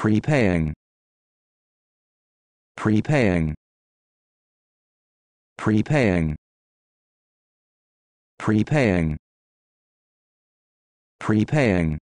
prepaying prepaying prepaying prepaying prepaying